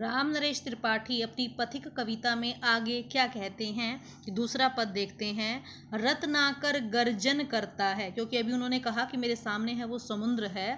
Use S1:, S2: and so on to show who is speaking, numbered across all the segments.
S1: राम नरेश त्रिपाठी अपनी पथिक कविता में आगे क्या कहते हैं दूसरा पद देखते हैं रत्नाकर गर्जन करता है क्योंकि अभी उन्होंने कहा कि मेरे सामने है वो समुद्र है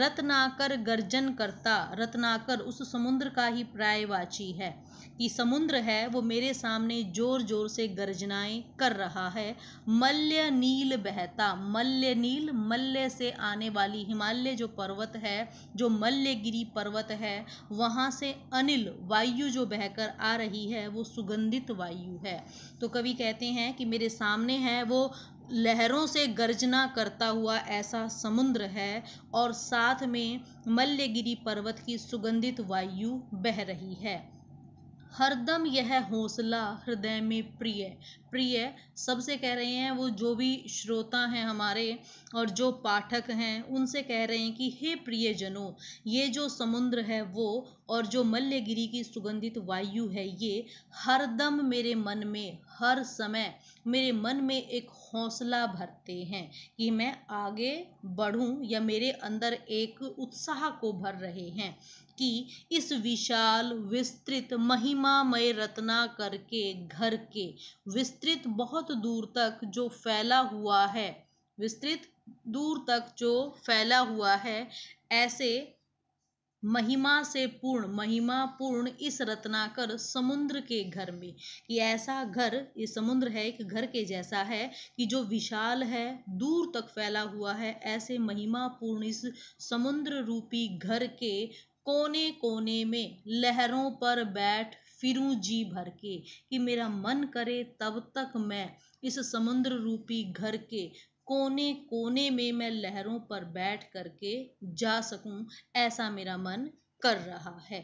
S1: रत्नाकर गर्जन करता रत्नाकर उस समुद्र का ही प्रायवाची है कि समुद्र है वो मेरे सामने जोर जोर से गर्जनाएं कर रहा है मल्य नील बहता मल्य नील मल्य से आने वाली हिमालय जो पर्वत है जो मल्यगिरी पर्वत है वहाँ से अन अनिल वायु जो बहकर आ रही है वो सुगंधित वायु है तो कवि कहते हैं कि मेरे सामने है वो लहरों से गर्जना करता हुआ ऐसा समुद्र है और साथ में मल्यगिरी पर्वत की सुगंधित वायु बह रही है हरदम यह हौसला हृदय में प्रिय प्रिय सबसे कह रहे हैं वो जो भी श्रोता हैं हमारे और जो पाठक हैं उनसे कह रहे हैं कि हे प्रिय जनों ये जो समुद्र है वो और जो मल्लगिरी की सुगंधित वायु है ये हरदम मेरे मन में हर समय मेरे मन में एक हौसला भरते हैं कि मैं आगे बढ़ूं या मेरे अंदर एक उत्साह को भर रहे हैं कि इस विशाल विस्तृत महिमामय रत्ना करके घर के विस्तृत बहुत दूर तक जो फैला हुआ है विस्तृत दूर तक जो फैला हुआ है ऐसे महिमा से पूर्ण महिमा पूर्ण इस रत्नाकर समुद्र के घर में कि ऐसा घर ये समुद्र है एक घर के जैसा है कि जो विशाल है दूर तक फैला हुआ है ऐसे महिमा पूर्ण इस समुद्र रूपी घर के कोने कोने में लहरों पर बैठ फिरूं जी भर के कि मेरा मन करे तब तक मैं इस समुद्र रूपी घर के कोने कोने में मैं लहरों पर बैठ करके जा सकूं ऐसा मेरा मन कर रहा है